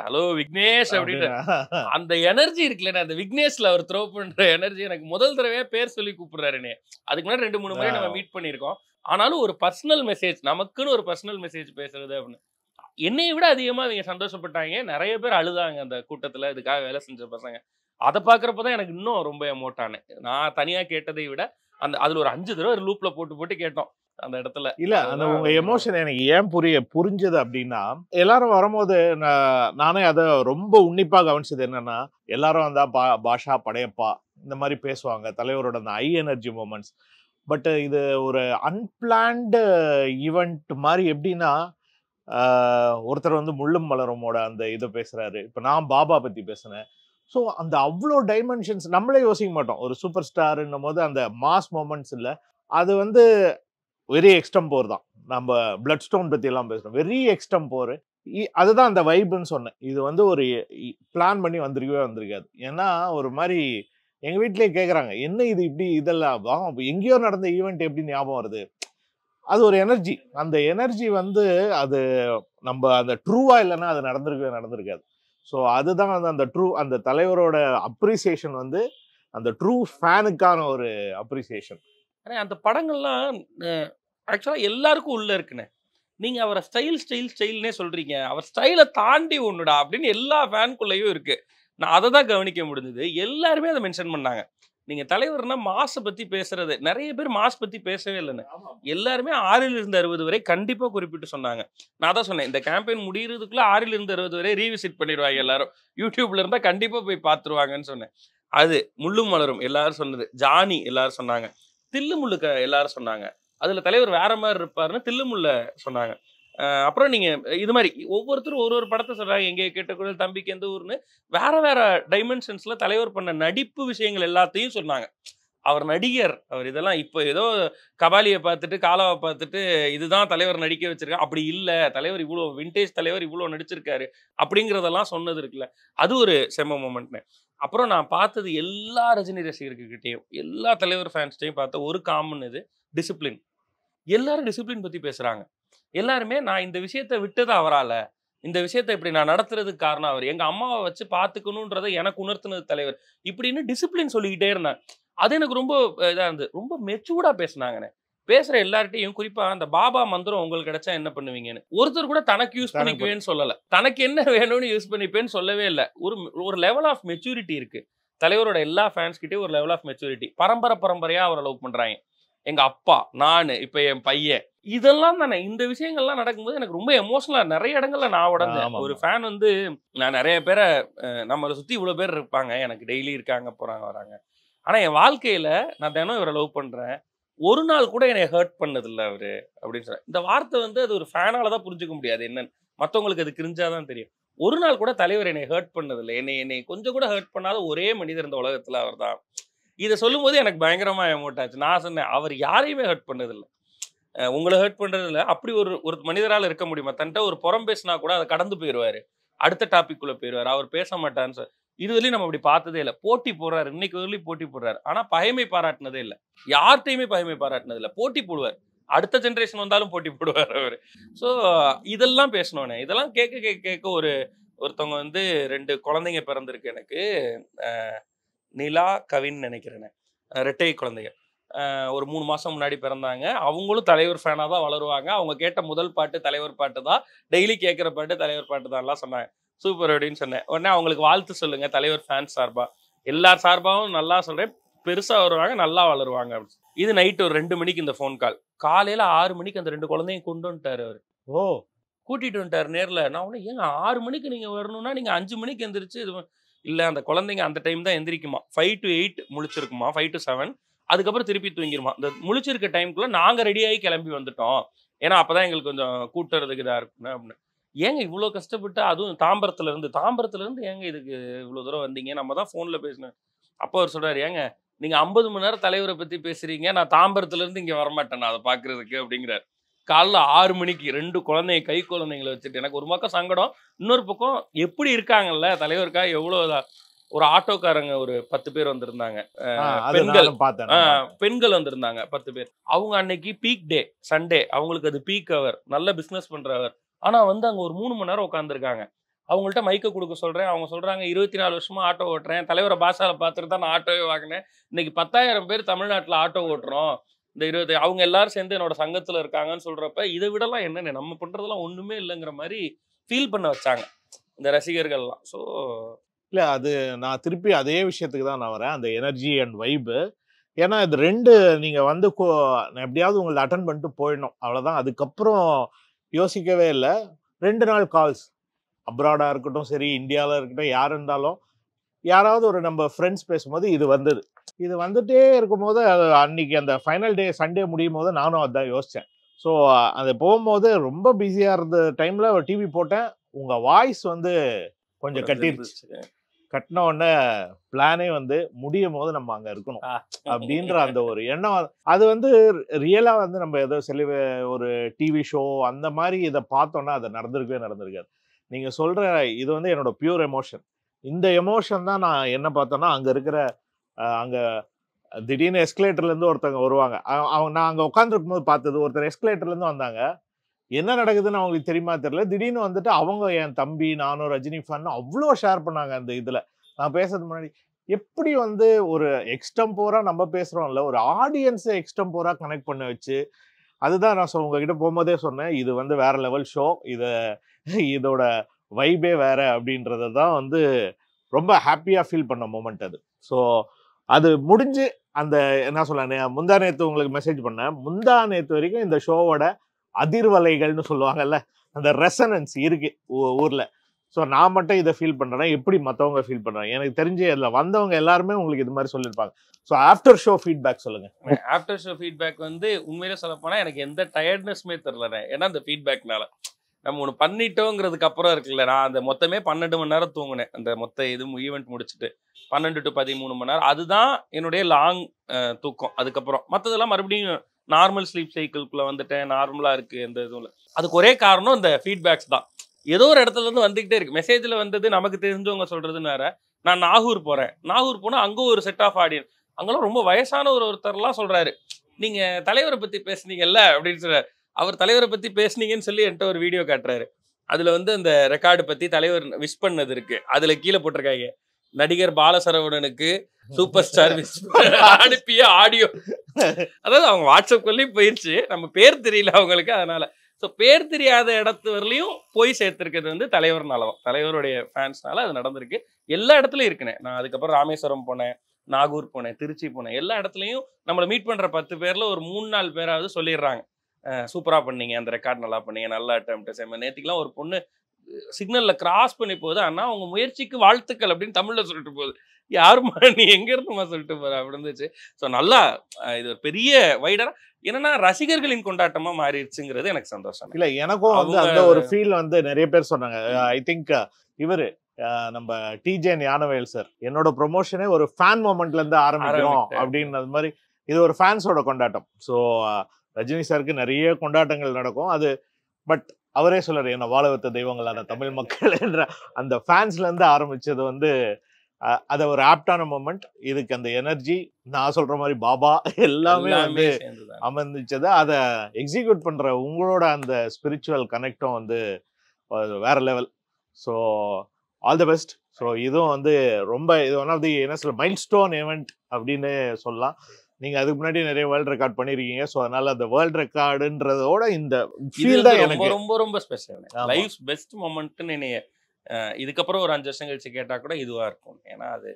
ஹலோ விக்னேஷ் அப்படின்னு அந்த எனர்ஜி இருக்குல்ல அந்த விக்னேஷ்ல அவர் த்ரோ பண்ற எனர்ஜி எனக்கு முதல் தடவையாக பேர் சொல்லி கூப்பிடுறாருனே அதுக்கு முன்னாடி ரெண்டு மூணு முறை நம்ம மீட் பண்ணியிருக்கோம் ஆனாலும் ஒரு பர்சனல் மெசேஜ் நமக்குன்னு ஒரு பர்சனல் மெசேஜ் பேசுறது அப்படின்னு என்னை விட அதிகமாக அவங்க சந்தோஷப்பட்டாங்க நிறைய பேர் அழுதாங்க அந்த கூட்டத்தில் இதுக்காக வேலை செஞ்ச பசங்க அதை பார்க்குறப்ப தான் எனக்கு இன்னும் ரொம்ப எமோட்டானு நான் தனியாக கேட்டதை விட அந்த அதில் ஒரு அஞ்சு தடவை லூப்பில் போட்டு போட்டு கேட்டோம் அந்த இடத்துல இல்ல அந்த உங்க எமோஷன் எனக்கு ஏன் புரிய புரிஞ்சது அப்படின்னா எல்லாரும் வரும்போது நானே அதை ரொம்ப உன்னிப்பா கவனிச்சது என்னன்னா எல்லாரும் அந்த பா பாஷா படையப்பா இந்த மாதிரி பேசுவாங்க தலைவரோட அந்த ஐ எனர்ஜி மூமெண்ட்ஸ் பட் இது ஒரு அன்பிளான்டு ஈவெண்ட் மாதிரி எப்படின்னா ஒருத்தர் வந்து முள்ளும் மலரமோட அந்த இதை பேசுறாரு இப்போ நான் பாபா பத்தி பேசுனேன் ஸோ அந்த அவ்வளோ டைமென்ஷன்ஸ் நம்மளே யோசிக்க மாட்டோம் ஒரு சூப்பர் ஸ்டாருன்னும் போது அந்த மாஸ் மூமெண்ட்ஸ் இல்லை அது வந்து வெரி எக்ஸ்டம்போர் தான் நம்ம பிளட் ஸ்டோன் பற்றியெல்லாம் பேசுகிறோம் வெரி போர் அதுதான் அந்த வைப்புன்னு சொன்னேன் இது வந்து ஒரு பிளான் பண்ணி வந்திருக்கவே வந்திருக்காது ஏன்னா ஒரு மாதிரி எங்கள் வீட்டிலே கேட்குறாங்க என்ன இது இப்படி இதெல்லாம் அப்போ எங்கேயோ நடந்த ஈவெண்ட் எப்படி ஞாபகம் வருது அது ஒரு எனர்ஜி அந்த எனர்ஜி வந்து அது நம்ம அந்த ட்ரூவாக இல்லைன்னா அது நடந்திருக்கவே நடந்திருக்காது ஸோ அதுதான் வந்து அந்த ட்ரூ அந்த தலைவரோட அப்ரிசியேஷன் வந்து அந்த ட்ரூ ஃபேனுக்கான ஒரு அப்ரிசியேஷன் அந்த படங்கள்லாம் ஆக்சுவலாக எல்லாருக்கும் உள்ளே இருக்குண்ணே நீங்கள் அவரை ஸ்டைல் ஸ்டைல் ஸ்டைல்னே சொல்கிறீங்க அவர் ஸ்டைலை தாண்டி ஒன்றுடா அப்படின்னு எல்லா ஃபேனுக்குள்ளேயும் இருக்குது நான் அதை தான் கவனிக்க முடிஞ்சது எல்லாருமே அதை மென்ஷன் பண்ணாங்க நீங்கள் தலைவர்னா மாசை பற்றி பேசுறது நிறைய பேர் மாஸ் பற்றி பேசவே இல்லைன்னு எல்லாருமே ஆறில் இருந்து அறுபது வரை கண்டிப்பாக குறிப்பிட்டு சொன்னாங்க நான் தான் சொன்னேன் இந்த கேம்பெயின் முடியறதுக்குள்ள ஆறில் இருந்து அறுபது வரை ரீவிசிட் பண்ணிடுவாங்க எல்லாரும் யூடியூப்ல இருந்தால் கண்டிப்பாக போய் பார்த்துருவாங்கன்னு சொன்னேன் அது முள்ளும் மலரும் எல்லாரும் சொன்னது ஜானி எல்லாரும் சொன்னாங்க தில்லு முள்ளுக்க எல்லாரும் சொன்னாங்க அதில் தலைவர் வேற மாதிரி இருப்பாருன்னு தில்லு முள்ள சொன்னாங்க அப்புறம் நீங்க இது மாதிரி ஒவ்வொருத்தரும் ஒரு ஒரு படத்தை சொல்றாங்க எங்கே குரல் தம்பிக்கு எந்த ஊர்னு வேற வேற டைமென்ஷன்ஸ்ல தலைவர் பண்ண நடிப்பு விஷயங்கள் எல்லாத்தையும் சொன்னாங்க அவர் நடிகர் அவர் இதெல்லாம் இப்போ ஏதோ கபாலியை பார்த்துட்டு காலாவை பார்த்துட்டு இதுதான் தலைவர் நடிக்க வச்சிருக்காரு அப்படி இல்லை தலைவர் இவ்வளோ விண்டேஜ் தலைவர் இவ்வளோ நடிச்சிருக்காரு அப்படிங்கிறதெல்லாம் சொன்னது இருக்குல்ல அது ஒரு செம்ம மூமெண்ட்னு அப்புறம் நான் பார்த்தது எல்லா ரஜினி ரசிகர்கிட்டையும் எல்லா தலைவர் ஃபேன்ஸ்டையும் பார்த்த ஒரு காமன் இது டிசிப்ளின் எல்லாரும் டிசிப்ளின் பற்றி பேசுகிறாங்க எல்லாருமே நான் இந்த விஷயத்த விட்டது அவரால் இந்த விஷயத்த இப்படி நான் நடத்துறதுக்கு காரணம் அவர் எங்கள் அம்மாவை வச்சு பார்த்துக்கணுன்றதை எனக்கு உணர்த்தினது தலைவர் இப்படின்னு டிசிப்ளின் சொல்லிக்கிட்டே இருந்தேன் அது எனக்கு ரொம்ப இதாக இருந்தது ரொம்ப மெச்சூர்டாக பேசினாங்கண்ணே பேசுகிற எல்லார்ட்டையும் குறிப்பாக அந்த பாபா மந்திரம் உங்களுக்கு கிடைச்சா என்ன பண்ணுவீங்கன்னு ஒருத்தர் கூட தனக்கு யூஸ் பண்ணிக்குவேன்னு சொல்லலை தனக்கு என்ன <laughs> வேணும்னு யூஸ் பண்ணிப்பேன்னு சொல்லவே இல்லை ஒரு ஒரு லெவல் ஆஃப் மெச்சூரிட்டி இருக்குது தலைவரோட எல்லா ஃபேன்ஸ்கிட்டயும் ஒரு லெவல் ஆஃப் மெச்சூரிட்டி பரம்பரை பரம்பரையாக அவரை லவ் பண்ணுறாங்க எங்கள் அப்பா நான் இப்போ என் பையன் இதெல்லாம் தானே இந்த விஷயங்கள்லாம் நடக்கும்போது எனக்கு ரொம்ப எமோஷனலாக நிறைய இடங்கள்ல நான் உடனே ஒரு ஃபேன் வந்து நான் நிறைய பேரை நம்மளை சுற்றி இவ்வளோ பேர் இருப்பாங்க எனக்கு டெய்லி இருக்காங்க போகிறாங்க வராங்க ஆனால் என் வாழ்க்கையில் நான் தினம் இவரை லவ் பண்ணுறேன் ஒரு நாள் கூட என்னை ஹர்ட் பண்ணதில்லை அவர் அப்படின்னு சொல்ல இந்த வார்த்தை வந்து அது ஒரு ஃபேனால் தான் புரிஞ்சுக்க முடியாது என்னன்னு மற்றவங்களுக்கு அது கிரிஞ்சாதான் தெரியும் ஒரு நாள் கூட தலைவர் என்னை ஹர்ட் பண்ணதில்லை என்னை என்னை கொஞ்சம் கூட ஹர்ட் பண்ணாத ஒரே மனிதர் இந்த உலகத்தில் அவர் தான் இதை சொல்லும்போது எனக்கு பயங்கரமாக எமோட் ஆச்சு நான் சொன்னேன் அவர் யாரையுமே ஹர்ட் பண்ணதில்லை உங்களை ஹர்ட் பண்ணுறதுல அப்படி ஒரு ஒரு மனிதரால் இருக்க முடியுமா தன்ட்ட ஒரு புறம் பேசினா கூட அதை கடந்து போயிடுவார் அடுத்த டாபிக் குள்ள போயிடுவார் அவர் பேச மாட்டான்னு இது இதுவரையும் நம்ம அப்படி பார்த்ததே இல்லை போட்டி போடுறாரு இன்னைக்கு வரலையும் போட்டி போடுறாரு ஆனால் பகைமை பாராட்டினதே இல்லை யார்கிட்டையுமே பகைமை பாராட்டினது இல்லை போட்டி போடுவார் அடுத்த ஜென்ரேஷன் வந்தாலும் போட்டி போடுவார் அவர் ஸோ இதெல்லாம் பேசணும்னே இதெல்லாம் கேட்க கேட்க கேட்க ஒரு ஒருத்தவங்க வந்து ரெண்டு குழந்தைங்க பிறந்திருக்கு எனக்கு நிலா கவின்னு நினைக்கிறேன்னே ரெட்டை குழந்தைங்க ஒரு மூணு மாதம் முன்னாடி பிறந்தாங்க அவங்களும் தலைவர் ஃபேனாக தான் வளருவாங்க அவங்க கேட்ட முதல் பாட்டு தலைவர் பாட்டு தான் டெய்லி கேட்குற பாட்டு தலைவர் பாட்டு தான்லாம் சொன்னாங்க சூப்பர் அப்படின்னு சொன்னேன் உடனே அவங்களுக்கு வாழ்த்து சொல்லுங்கள் தலைவர் ஃபேன் சார்பாக எல்லார் சார்பாகவும் நல்லா சொல்கிறேன் பெருசாக வருவாங்க நல்லா வளருவாங்க அப்படின்னு இது நைட்டு ஒரு ரெண்டு மணிக்கு இந்த ஃபோன் கால் காலையில் ஆறு மணிக்கு அந்த ரெண்டு குழந்தையும் கொண்டு வந்துட்டார் அவர் ஓ கூட்டிகிட்டு வந்துட்டார் நேரில் நான் உடனே ஏங்க ஆறு மணிக்கு நீங்கள் வரணும்னா நீங்கள் அஞ்சு மணிக்கு எந்திரிச்சு இது இல்லை அந்த குழந்தைங்க அந்த டைம் தான் எந்திரிக்குமா ஃபைவ் டு எயிட் முழிச்சிருக்குமா ஃபைவ் டு செவன் அதுக்கப்புறம் திருப்பி தூங்கிடுமா இந்த முழிச்சிருக்க டைம்குள்ளே நாங்கள் ரெடியாகி கிளம்பி வந்துட்டோம் ஏன்னா அப்போ தான் எங்களுக்கு கொஞ்சம் கூட்டுறதுக்கு இதாக இருக்கணும் அப்படின்னு ஏங்க இவ்வளோ கஷ்டப்பட்டு அதுவும் தாம்பரத்துலேருந்து தாம்பரத்துலேருந்து ஏங்க இதுக்கு இவ்வளோ தூரம் வந்தீங்க நம்ம தான் ஃபோனில் பேசினேன் அப்போ அவர் சொல்கிறார் ஏங்க நீங்கள் ஐம்பது மணி நேரம் தலைவரை பற்றி பேசுகிறீங்க நான் தாம்பரத்துலேருந்து இங்கே வரமாட்டேன் நான் அதை பார்க்குறதுக்கு அப்படிங்கிறார் காலைல ஆறு மணிக்கு ரெண்டு குழந்தைய கை குழந்தைங்களை வச்சுட்டு எனக்கு ஒரு பக்கம் சங்கடம் இன்னொரு பக்கம் எப்படி இருக்காங்கல்ல தலைவருக்கா எவ்வளோ ஒரு ஆட்டோக்காரங்க ஒரு பத்து பேர் வந்திருந்தாங்க பெண்கள் பெண்கள் வந்திருந்தாங்க பத்து பேர் அவங்க அன்னைக்கு பீக் டே சண்டே அவங்களுக்கு அது பீக் அவர் நல்ல பிஸ்னஸ் பண்றவர் ஆனா வந்து அங்க ஒரு மூணு மணி நேரம் உட்காந்துருக்காங்க அவங்கள்ட்ட மைக்க கொடுக்க சொல்றேன் அவங்க சொல்றாங்க இருபத்தி நாலு வருஷமா ஆட்டோ ஓட்டுறேன் தலைவரை பாஷால பாத்துட்டு தான் நான் ஆட்டோவே வாங்கினேன் இன்னைக்கு பத்தாயிரம் பேர் தமிழ்நாட்டுல ஆட்டோ ஓட்டுறோம் இந்த இருபத்தி அவங்க எல்லாரும் சேர்ந்து என்னோட சங்கத்துல இருக்காங்கன்னு சொல்றப்ப இதை விடலாம் என்னென்ன நம்ம பண்றதெல்லாம் ஒண்ணுமே இல்லைங்கிற மாதிரி ஃபீல் பண்ண வச்சாங்க இந்த ரசிகர்கள்லாம் ஸோ இல்லை அது நான் திருப்பி அதே விஷயத்துக்கு தான் நான் வரேன் அந்த எனர்ஜி அண்ட் வைபு ஏன்னா இது ரெண்டு நீங்கள் வந்து கோ எப்படியாவது உங்களை அட்டன் பண்ணிட்டு போயிடணும் அவ்வளோதான் அதுக்கப்புறம் யோசிக்கவே இல்லை ரெண்டு நாள் கால்ஸ் அப்ராடாக இருக்கட்டும் சரி இந்தியாவில் இருக்கட்டும் யார் இருந்தாலும் யாராவது ஒரு நம்ம ஃப்ரெண்ட்ஸ் பேசும்போது இது வந்தது இது வந்துட்டே இருக்கும்போது அது அன்னைக்கு அந்த ஃபைனல் டே சண்டே முடியும் போது நானும் அதான் யோசித்தேன் ஸோ அது போகும்போது ரொம்ப பிஸியாக இருந்த டைமில் டிவி போட்டேன் உங்கள் வாய்ஸ் வந்து கொஞ்சம் கட்டிருச்சு கட்டின உடனே பிளானே வந்து முடியும் போது நம்ம அங்க இருக்கணும் அப்படின்ற அந்த ஒரு <laughs> எண்ணம் அது வந்து ரியலா வந்து நம்ம ஏதோ சில ஒரு டிவி ஷோ அந்த மாதிரி இதை பார்த்தோம்னா அது நடந்திருக்கவே நடந்திருக்காது நீங்க சொல்ற இது வந்து என்னோட பியூர் எமோஷன் இந்த எமோஷன் தான் நான் என்ன பார்த்தோன்னா அங்க இருக்கிற அங்க திடீர்னு எஸ்கலேட்டர்லேருந்து ஒருத்தவங்க வருவாங்க அவங்க நான் அங்கே உட்காந்துருக்கும் போது பார்த்தது ஒருத்தர் எஸ்கலேட்டர்லேருந்து வந்தாங்க என்ன நடக்குதுன்னு அவங்களுக்கு தெரியுமா தெரியல திடீர்னு வந்துட்டு அவங்க என் தம்பி நானும் ரஜினி ஃபன் அவ்வளோ ஷேர் பண்ணாங்க அந்த இதில் நான் பேசுறது முன்னாடி எப்படி வந்து ஒரு எக்ஸ்டம்போராக நம்ம பேசுகிறோம்ல ஒரு ஆடியன்ஸை எக்ஸ்டம்போரா கனெக்ட் பண்ண வச்சு அதுதான் நான் உங்ககிட்ட போகும்போதே சொன்னேன் இது வந்து வேற லெவல் ஷோ இதை இதோட வைபே வேற அப்படின்றத தான் வந்து ரொம்ப ஹாப்பியாக ஃபீல் பண்ண மூமெண்ட் அது ஸோ அது முடிஞ்சு அந்த என்ன சொல்ல முந்தா நேற்று உங்களுக்கு மெசேஜ் பண்ணேன் முந்தா நேற்று வரைக்கும் இந்த ஷோவோட அதிர்வலைகள்னு சொல்லுவாங்கல்ல அந்த ரெசனன்ஸ் இருக்கு ஊரில் ஸோ நான் மட்டும் இதை ஃபீல் பண்ணுறேன்னா எப்படி மற்றவங்க ஃபீல் பண்ணுறாங்க எனக்கு தெரிஞ்ச இதில் வந்தவங்க எல்லாருமே உங்களுக்கு இது மாதிரி சொல்லியிருப்பாங்க ஸோ ஆஃப்டர் ஷோ ஃபீட்பேக் சொல்லுங்கள் ஆஃப்டர் ஷோ ஃபீட்பேக் வந்து உண்மையிலே சொல்லப்போனால் எனக்கு எந்த டயர்ட்னஸ்மே தெரில ஏன்னா அந்த ஃபீட்பேக்னால நம்ம ஒன்று பண்ணிட்டோங்கிறதுக்கு அப்புறம் இருக்குல்ல நான் அந்த மொத்தமே பன்னெண்டு மணி நேரம் தூங்கினேன் அந்த மொத்த இது ஈவெண்ட் முடிச்சுட்டு பன்னெண்டு டு பதிமூணு மணி நேரம் அதுதான் என்னுடைய லாங் தூக்கம் அதுக்கப்புறம் மற்றதெல்லாம் மறுபடியும் நார்மல் ஸ்லீப் சைக்கிள்குள்ளே வந்துட்டேன் நார்மலாக இருக்குது எந்த இதுவும் இல்லை அதுக்கு ஒரே காரணம் இந்த ஃபீட்பேக்ஸ் தான் ஏதோ ஒரு இடத்துல இருந்து வந்துக்கிட்டே இருக்கு மெசேஜில் வந்தது நமக்கு தெரிஞ்சவங்க சொல்கிறதுனால நான் நாகூர் போகிறேன் நாகூர் போனால் அங்கே ஒரு செட் ஆஃப் ஆடியன்ஸ் அங்கெல்லாம் ரொம்ப வயசான ஒரு ஒருத்தர்லாம் சொல்கிறாரு நீங்கள் தலைவரை பற்றி பேசுனீங்கல்ல அப்படின்னு சொல்கிறார் அவர் தலைவரை பற்றி பேசுனீங்கன்னு சொல்லி என்கிட்ட ஒரு வீடியோ காட்டுறாரு அதில் வந்து அந்த ரெக்கார்டு பற்றி தலைவர் விஷ் பண்ணது இருக்குது அதில் கீழே போட்டிருக்காங்க நடிகர் பாலசரவணனுக்கு <laughs> சூப்பர் ஸ்டார் அனுப்பிய ஆடியோ அதாவது அவங்க வாட்ஸ்அப்குள்ளேயும் போயிருச்சு நம்ம பேர் தெரியல அவங்களுக்கு அதனால ஸோ பேர் தெரியாத இடத்து வரலையும் போய் சேர்த்துருக்கிறது வந்து தலைவர்னால தான் தலைவருடைய ஃபேன்ஸ்னால அது நடந்திருக்கு எல்லா இடத்துலையும் இருக்குனேன் நான் அதுக்கப்புறம் ராமேஸ்வரம் போனேன் நாகூர் போனேன் திருச்சி போனேன் எல்லா இடத்துலையும் நம்மளை மீட் பண்ணுற பத்து பேரில் ஒரு மூணு நாலு பேராவது சொல்லிடுறாங்க சூப்பராக பண்ணீங்க அந்த ரெக்கார்ட் நல்லா பண்ணீங்க நல்லா அட்டம் செம்ம நேற்றுக்கெலாம் ஒரு பொண்ணு சிக்னலில் கிராஸ் பண்ணி போகுது ஆனா அவங்க முயற்சிக்கு வாழ்த்துக்கள் அப்படின்னு தமிழில் சொல்லிட்டு போகுது யாருமா நீ எங்கேருந்துமா சொல்லிட்டு போகிற அப்படி இருந்துச்சு ஸோ நல்லா இது ஒரு பெரிய வைடராக என்னன்னா ரசிகர்களின் கொண்டாட்டமா மாறிடுச்சுங்கிறது எனக்கு சந்தோஷம் இல்ல எனக்கும் வந்து அந்த ஒரு ஃபீல் வந்து நிறைய பேர் சொன்னாங்க ஐ திங்க் இவரு நம்ம டிஜே யானவேல் சார் என்னோட ப்ரொமோஷனே ஒரு ஃபேன் மூமெண்ட்ல இருந்து ஆரம்பிக்கிறோம் அப்படின்றது மாதிரி இது ஒரு ஃபேன்ஸோட கொண்டாட்டம் ஸோ ரஜினி சாருக்கு நிறைய கொண்டாட்டங்கள் நடக்கும் அது பட் அவரே சொல்றாரு என்ன வாழவத்த தெய்வங்களான தமிழ் மக்கள் என்ற அந்த ஃபேன்ஸ்ல இருந்து ஆரம்பிச்சது வந்து அதை ஒரு ஆப்டான மூமெண்ட் இதுக்கு அந்த எனர்ஜி நான் சொல்ற மாதிரி பாபா எல்லாமே வந்து அமர்ந்துச்சது அதை எக்ஸிக்யூட் பண்ற உங்களோட அந்த ஸ்பிரிச்சுவல் கனெக்டும் வந்து வேற level so all the best so இதுவும் வந்து ரொம்ப இது ஒன் ஆஃப் தி என்ன சொல்ற மைல் ஸ்டோன் ஈவெண்ட் அப்படின்னு சொல்லலாம் நீங்க அதுக்கு முன்னாடி நிறைய வேர்ல்ட் ரெக்கார்ட் பண்ணிருக்கீங்க ஸோ அதனால அந்த வேர்ல்ட் ரெக்கார்டுன்றதோட இந்த ஃபீல் தான் எனக்கு ரொம்ப ரொம்ப ஸ்பெஷல் லைஃப் பெஸ்ட் மொமெண்ட்னு என்னைய இதுக்கப்புறம் ஒரு அஞ்சு வருஷம் கழிச்சு கேட்டா கூட இதுவா இருக்கும் ஏன்னா அது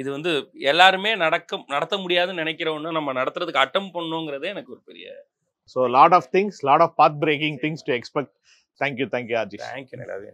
இது வந்து எல்லாருமே நடக்க நடத்த முடியாதுன்னு நினைக்கிற நம்ம நடத்துறதுக்கு அட்டம் பண்ணுங்கிறதே எனக்கு ஒரு பெரிய so lot of things lot of path breaking things to expect thank you thank you RJ thank you நிலாவே